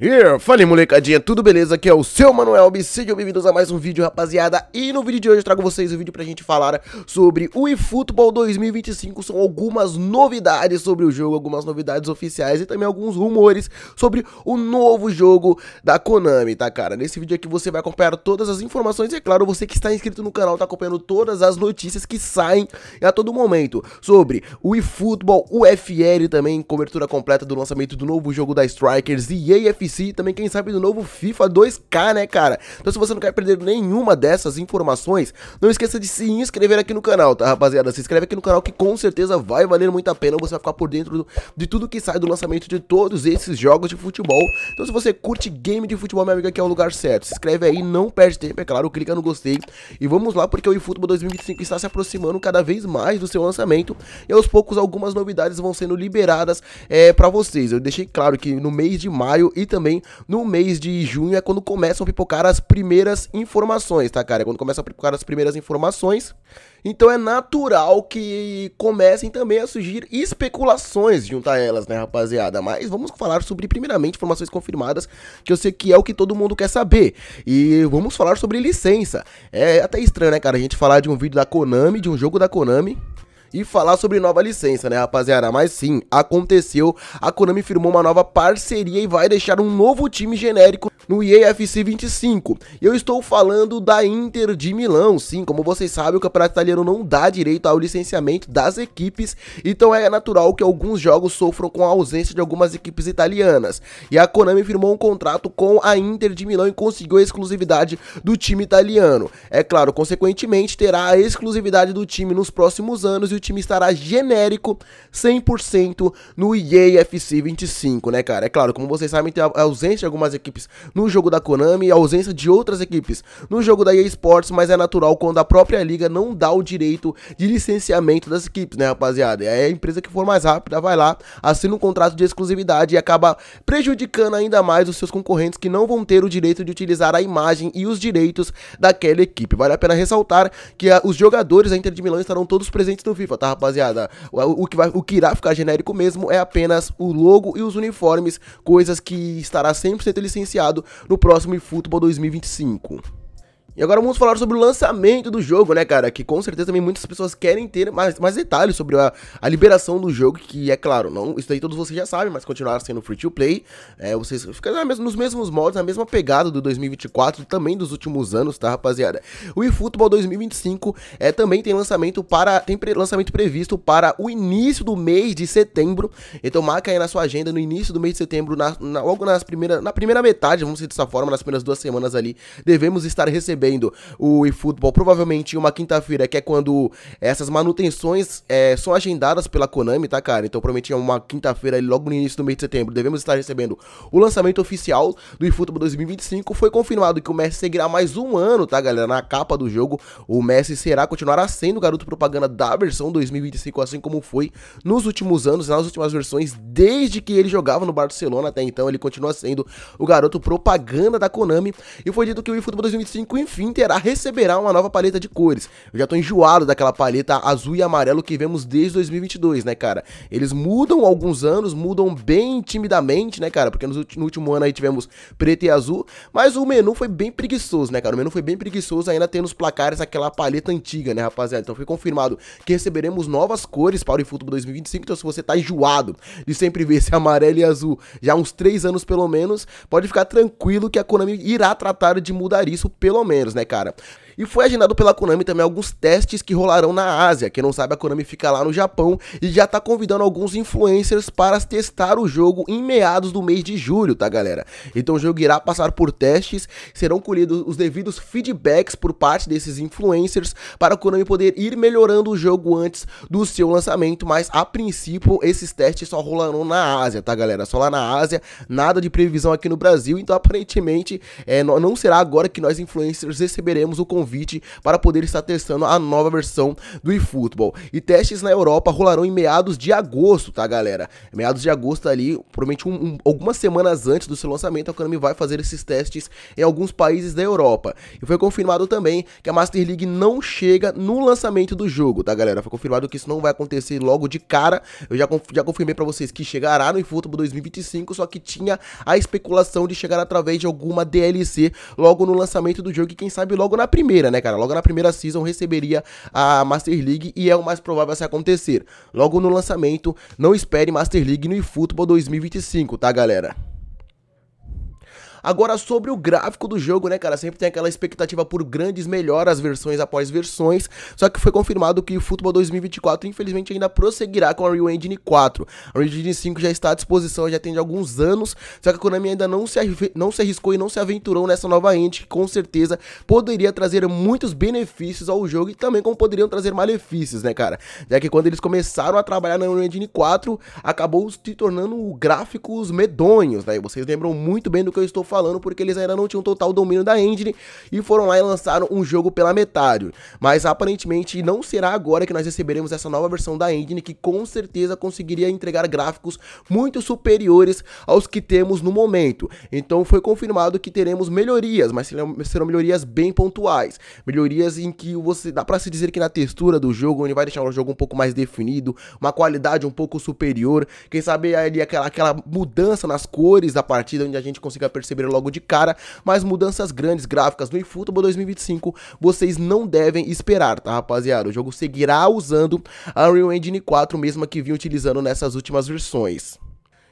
Yeah. Fala molecadinha, tudo beleza? Aqui é o seu Manuel B, sejam bem-vindos a mais um vídeo rapaziada E no vídeo de hoje eu trago vocês o um vídeo pra gente falar sobre o eFootball 2025 São algumas novidades sobre o jogo, algumas novidades oficiais e também alguns rumores sobre o novo jogo da Konami, tá cara? Nesse vídeo aqui você vai acompanhar todas as informações e é claro, você que está inscrito no canal tá acompanhando todas as notícias que saem a todo momento Sobre o eFootball, UFL também, cobertura completa do lançamento do novo jogo da Strikers e EFC e também quem sabe do novo FIFA 2K, né, cara? Então se você não quer perder nenhuma dessas informações, não esqueça de se inscrever aqui no canal, tá, rapaziada? Se inscreve aqui no canal que com certeza vai valer muito a pena, você vai ficar por dentro do, de tudo que sai do lançamento de todos esses jogos de futebol. Então se você curte game de futebol, meu amigo, aqui é o lugar certo. Se inscreve aí, não perde tempo, é claro, clica no gostei. E vamos lá, porque o eFootball 2025 está se aproximando cada vez mais do seu lançamento e aos poucos algumas novidades vão sendo liberadas é, eh, para vocês. Eu deixei claro que no mês de maio e também também no mês de junho é quando começam a pipocar as primeiras informações, tá, cara? É quando começam a pipocar as primeiras informações. Então é natural que comecem também a surgir especulações junto a elas, né, rapaziada? Mas vamos falar sobre, primeiramente, informações confirmadas, que eu sei que é o que todo mundo quer saber. E vamos falar sobre licença. É até estranho, né, cara, a gente falar de um vídeo da Konami, de um jogo da Konami, e falar sobre nova licença, né, rapaziada? Mas sim, aconteceu. A Konami firmou uma nova parceria e vai deixar um novo time genérico no EAFC 25. E eu estou falando da Inter de Milão. Sim, como vocês sabem, o Campeonato Italiano não dá direito ao licenciamento das equipes, então é natural que alguns jogos sofram com a ausência de algumas equipes italianas. E a Konami firmou um contrato com a Inter de Milão e conseguiu a exclusividade do time italiano. É claro, consequentemente, terá a exclusividade do time nos próximos anos e o time estará genérico 100% no EAFC 25, né, cara? É claro, como vocês sabem, tem a ausência de algumas equipes no jogo da Konami, a ausência de outras equipes. No jogo da EA Sports, mas é natural quando a própria liga não dá o direito de licenciamento das equipes, né, rapaziada? É a empresa que for mais rápida, vai lá, assina um contrato de exclusividade e acaba prejudicando ainda mais os seus concorrentes que não vão ter o direito de utilizar a imagem e os direitos daquela equipe. Vale a pena ressaltar que a, ah, os jogadores da Inter de Milão estarão todos presentes no FIFA, tá, rapaziada? O, o, que vai, o que irá ficar genérico mesmo é apenas o logo e os uniformes, coisas que estará 100% licenciado no próximo eFootball 2025. E agora vamos falar sobre o lançamento do jogo, né, cara? Que com certeza também muitas pessoas querem ter mais, mais detalhes sobre a, a liberação do jogo, que é claro, não, isso aí todos vocês já sabem, mas continuar sendo free to play. É, vocês ficam nos mesmos modos, na mesma pegada do 2024, também dos últimos anos, tá, rapaziada? O eFootball 2025 é, também tem lançamento para. Tem pre, lançamento previsto para o início do mês de setembro. Então marca aí na sua agenda no início do mês de setembro, na, na, logo nas primeiras, na primeira metade, vamos dizer dessa forma, nas primeiras duas semanas ali, devemos estar recebendo recebendo o eFootball provavelmente em uma quinta-feira, que é quando essas manutenções é, são agendadas pela Konami, tá, cara? Então, provavelmente é uma quinta-feira, logo no início do mês de setembro, devemos estar recebendo o lançamento oficial do eFootball 2025. Foi confirmado que o Messi seguirá mais um ano, tá, galera? Na capa do jogo, o Messi será, continuará sendo o garoto propaganda da versão 2025, assim como foi nos últimos anos, nas últimas versões, desde que ele jogava no Barcelona até então, ele continua sendo o garoto propaganda da Konami. E foi dito que o eFootball 2025, enfim, fim terá, receberá uma nova paleta de cores. Eu já tô enjoado daquela paleta azul e amarelo que vemos desde 2022, né, cara? Eles mudam alguns anos, mudam bem timidamente, né, cara? Porque no, último ano aí tivemos preto e azul, mas o menu foi bem preguiçoso, né, cara? O menu foi bem preguiçoso, ainda tendo nos placares aquela paleta antiga, né, rapaziada? Então foi confirmado que receberemos novas cores para o eFootball 2025, então se você tá enjoado de sempre ver esse amarelo e azul já há uns três anos pelo menos, pode ficar tranquilo que a Konami irá tratar de mudar isso pelo menos brasileiros, né, cara? E foi agendado pela Konami também alguns testes que rolarão na Ásia. Quem não sabe, a Konami fica lá no Japão e já tá convidando alguns influencers para testar o jogo em meados do mês de julho, tá galera? Então o jogo irá passar por testes, serão colhidos os devidos feedbacks por parte desses influencers para a Konami poder ir melhorando o jogo antes do seu lançamento, mas a princípio esses testes só rolarão na Ásia, tá galera? Só lá na Ásia, nada de previsão aqui no Brasil, então aparentemente é, não será agora que nós influencers receberemos o convite convite para poder estar testando a nova versão do eFootball. E testes na Europa rolarão em meados de agosto, tá, galera? Meados de agosto ali, provavelmente um, um, algumas semanas antes do seu lançamento, a Konami vai fazer esses testes em alguns países da Europa. E foi confirmado também que a Master League não chega no lançamento do jogo, tá, galera? Foi confirmado que isso não vai acontecer logo de cara. Eu já, já confirmei para vocês que chegará no eFootball 2025, só que tinha a especulação de chegar através de alguma DLC logo no lançamento do jogo e quem sabe logo na primeira primeira, né, cara? Logo na primeira season receberia a Master League e é o mais provável a se acontecer. Logo no lançamento, não espere Master League no eFootball 2025, tá, galera? Agora sobre o gráfico do jogo, né, cara? Sempre tem aquela expectativa por grandes melhoras, versões após versões. Só que foi confirmado que o Futebol 2024, infelizmente, ainda prosseguirá com a Unreal Engine 4. A Unreal Engine 5 já está à disposição, já tem de alguns anos. Só que a Konami ainda não se, não se arriscou e não se aventurou nessa nova engine, que com certeza poderia trazer muitos benefícios ao jogo e também como poderiam trazer malefícios, né, cara? Já que quando eles começaram a trabalhar na Unreal Engine 4, acabou se tornando gráficos medonhos, né? Vocês lembram muito bem do que eu estou falando falando, porque eles ainda não tinham total domínio da engine e foram lá e lançaram um jogo pela metade. Mas aparentemente não será agora que nós receberemos essa nova versão da engine, que com certeza conseguiria entregar gráficos muito superiores aos que temos no momento. Então foi confirmado que teremos melhorias, mas serão melhorias bem pontuais. Melhorias em que você dá para se dizer que na textura do jogo ele vai deixar o jogo um pouco mais definido, uma qualidade um pouco superior. Quem sabe ali aquela, aquela mudança nas cores da partida onde a gente consiga perceber logo de cara, mas mudanças grandes gráficas no eFootball 2025 vocês não devem esperar, tá rapaziada? O jogo seguirá usando a Unreal Engine 4, mesma que vinha utilizando nessas últimas versões.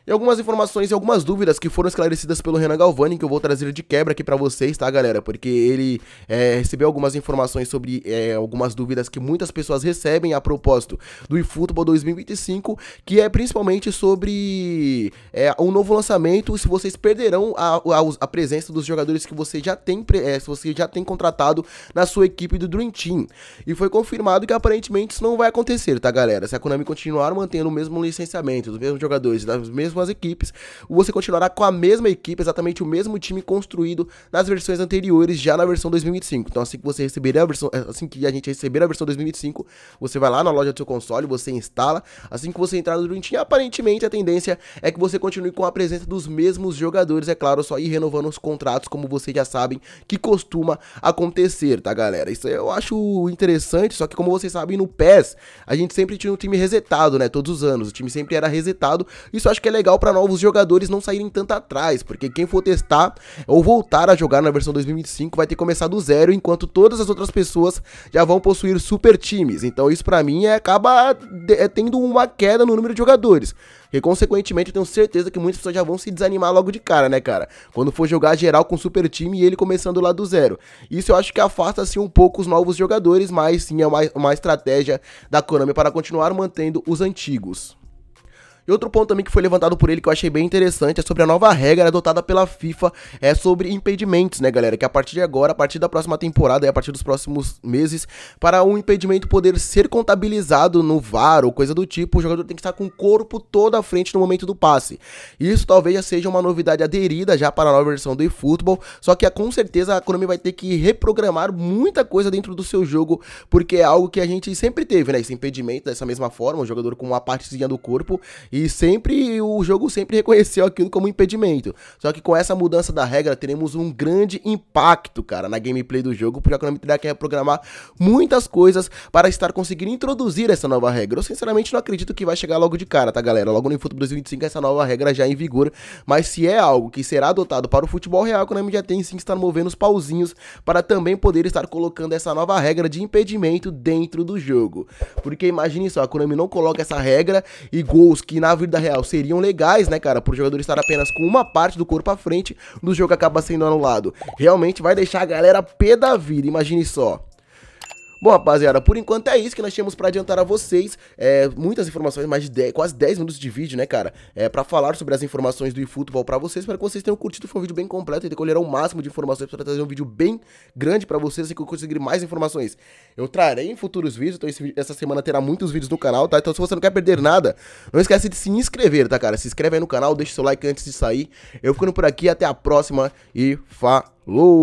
E algumas informações e algumas dúvidas que foram esclarecidas pelo Renan Galvani, que eu vou trazer de quebra aqui para vocês, tá, galera? Porque ele é, recebeu algumas informações sobre é, algumas dúvidas que muitas pessoas recebem a propósito do eFootball 2025, que é principalmente sobre é, um novo lançamento, se vocês perderão a, a, a presença dos jogadores que você já tem, é, se você já tem contratado na sua equipe do Dream Team. E foi confirmado que aparentemente isso não vai acontecer, tá, galera? Se a Konami continuar mantendo o mesmo licenciamento, dos mesmos jogadores, das mesmas mesmas equipes, você continuará com a mesma equipe, exatamente o mesmo time construído nas versões anteriores, já na versão 2025. Então, assim que você receber a versão, eh, assim que a gente receber a versão 2025, você vai lá na loja do seu console, você instala. Assim que você entrar no Dream Team, aparentemente a tendência é que você continue com a presença dos mesmos jogadores, é claro, só ir renovando os contratos, como vocês já sabem que costuma acontecer, tá, galera? Isso eu acho interessante, só que como vocês sabem, no PES, a gente sempre tinha um time resetado, né? Todos os anos, o time sempre era resetado. Isso eu acho que é legal legal para novos jogadores não saírem tanto atrás, porque quem for testar ou voltar a jogar na versão 2025 vai ter que começar do zero, enquanto todas as outras pessoas já vão possuir super times. Então isso para mim é, acaba de, é, tendo uma queda no número de jogadores. E consequentemente eu tenho certeza que muitas pessoas já vão se desanimar logo de cara, né, cara? Quando for jogar geral com super time e ele começando lá do zero. Isso eu acho que afasta assim um pouco os novos jogadores, mas sim é uma, uma estratégia da Konami para continuar mantendo os antigos. E outro ponto também que foi levantado por ele que eu achei bem interessante é sobre a nova regra adotada pela FIFA é sobre impedimentos, né, galera? Que a partir de agora, a partir da próxima temporada e a partir dos próximos meses, para um impedimento poder ser contabilizado no VAR ou coisa do tipo, o jogador tem que estar com o corpo todo à frente no momento do passe. Isso talvez já seja uma novidade aderida já para a nova versão do eFootball, só que ah, com certeza a Konami vai ter que reprogramar muita coisa dentro do seu jogo, porque é algo que a gente sempre teve, né? Esse impedimento dessa mesma forma, o jogador com uma partezinha do corpo e sempre o jogo sempre reconheceu aquilo como impedimento. Só que com essa mudança da regra, teremos um grande impacto, cara, na gameplay do jogo, porque a Konami terá que reprogramar muitas coisas para estar conseguindo introduzir essa nova regra. Eu sinceramente não acredito que vai chegar logo de cara, tá, galera? Logo no futebol 2025 essa nova regra já é em vigor, mas se é algo que será adotado para o futebol real, a Konami já tem sim que estar movendo os pauzinhos para também poder estar colocando essa nova regra de impedimento dentro do jogo. Porque imagine só, a Konami não coloca essa regra e gols que na na vida real seriam legais, né, cara? Por jogador estar apenas com uma parte do corpo à frente, no jogo acaba sendo anulado. Realmente vai deixar a galera pé da vida, imagine só. Bom, rapaziada, por enquanto é isso que nós tínhamos para adiantar a vocês. É, muitas informações, mais de 10, quase 10 minutos de vídeo, né, cara? É, para falar sobre as informações do eFootball para vocês. Espero que vocês tenham curtido. Foi um vídeo bem completo e então, colheram o máximo de informações para trazer um vídeo bem grande para vocês. Assim que eu conseguir mais informações, eu trarei em futuros vídeos. Então, esse, essa semana terá muitos vídeos no canal, tá? Então, se você não quer perder nada, não esquece de se inscrever, tá, cara? Se inscreve aí no canal, deixa seu like antes de sair. Eu ficando por aqui. Até a próxima e falou!